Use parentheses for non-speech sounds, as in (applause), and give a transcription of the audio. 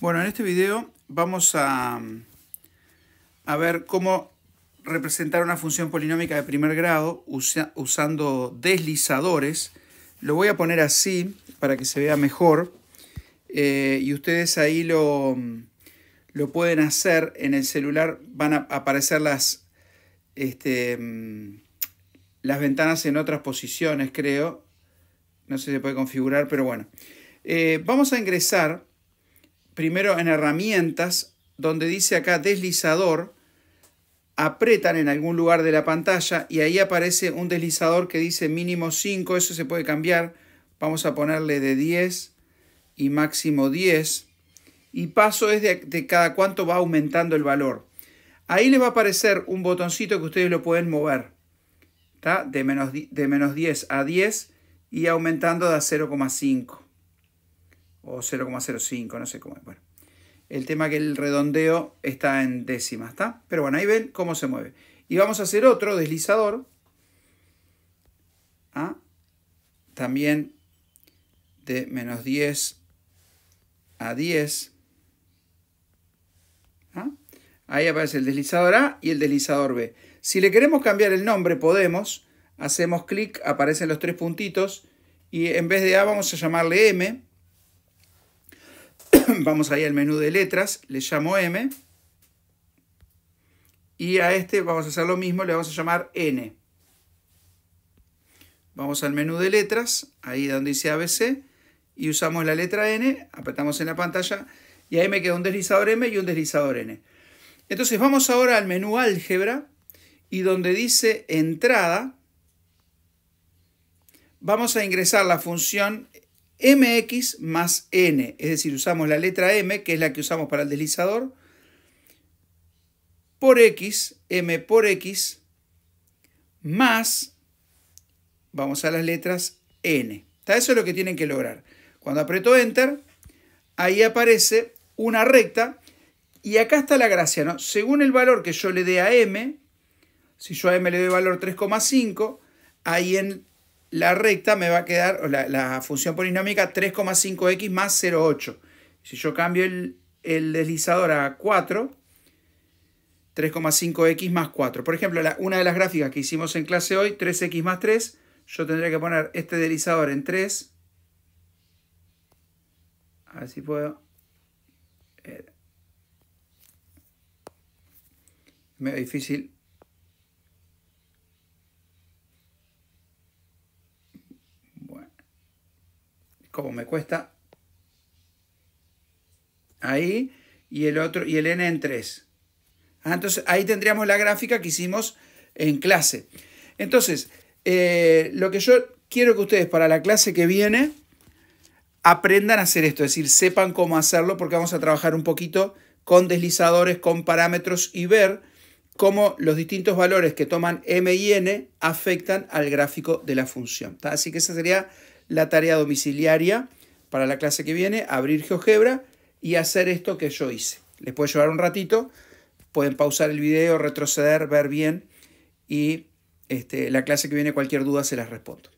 Bueno, en este video vamos a, a ver cómo representar una función polinómica de primer grado usando deslizadores. Lo voy a poner así para que se vea mejor eh, y ustedes ahí lo, lo pueden hacer. En el celular van a aparecer las, este, las ventanas en otras posiciones, creo. No sé si se puede configurar, pero bueno. Eh, vamos a ingresar primero en herramientas, donde dice acá deslizador, apretan en algún lugar de la pantalla y ahí aparece un deslizador que dice mínimo 5, eso se puede cambiar, vamos a ponerle de 10 y máximo 10 y paso es de, cada cuánto va aumentando el valor. Ahí les va a aparecer un botoncito que ustedes lo pueden mover, De, menos, de menos 10 a 10 y aumentando de 0,5 o 0,05, no sé cómo es. Bueno, el tema que el redondeo está en décimas, ¿está? Pero bueno, ahí ven cómo se mueve. Y vamos a hacer otro deslizador. A. ¿ah? También de menos 10 a 10. ¿ah? Ahí aparece el deslizador A y el deslizador B. Si le queremos cambiar el nombre, podemos. Hacemos clic, aparecen los tres puntitos. Y en vez de A vamos a llamarle M. (clears throat) vamos ahí al menú de letras, le llamo M. Y a este vamos a hacer lo mismo, le vamos a llamar N. Vamos al menú de letras, ahí donde dice ABC, y usamos la letra N, apretamos en la pantalla, y ahí me queda un deslizador M y un deslizador N. Entonces vamos ahora al menú álgebra, y donde dice entrada, vamos a ingresar la función mx más n, es decir, usamos la letra m, que es la que usamos para el deslizador, por x, m por x, más, vamos a las letras n. Eso es lo que tienen que lograr. Cuando aprieto Enter, ahí aparece una recta y acá está la gracia, ¿no? Según el valor que yo le dé a m, si yo a m le doy valor 3,5, ahí en la recta me va a quedar, la, función polinómica 3,5x más 0,8. Si yo cambio el, deslizador a 4, 3,5x más 4. Por ejemplo, una de las gráficas que hicimos en clase hoy, 3x más 3, yo tendría que poner este deslizador en 3. A ver si puedo. Me eh, medio difícil como me cuesta ahí y el otro y el n en 3. Ah, entonces ahí tendríamos la gráfica que hicimos en clase. Entonces, eh, lo que yo quiero que ustedes para la clase que viene aprendan a hacer esto, es decir, sepan cómo hacerlo porque vamos a trabajar un poquito con deslizadores, con parámetros y ver cómo los distintos valores que toman m y n afectan al gráfico de la función. Así que esa sería la tarea domiciliaria para la clase que viene, abrir GeoGebra y hacer esto que yo hice. Les puede llevar un ratito, pueden pausar el video, retroceder, ver bien y este, la clase que viene cualquier duda se las respondo.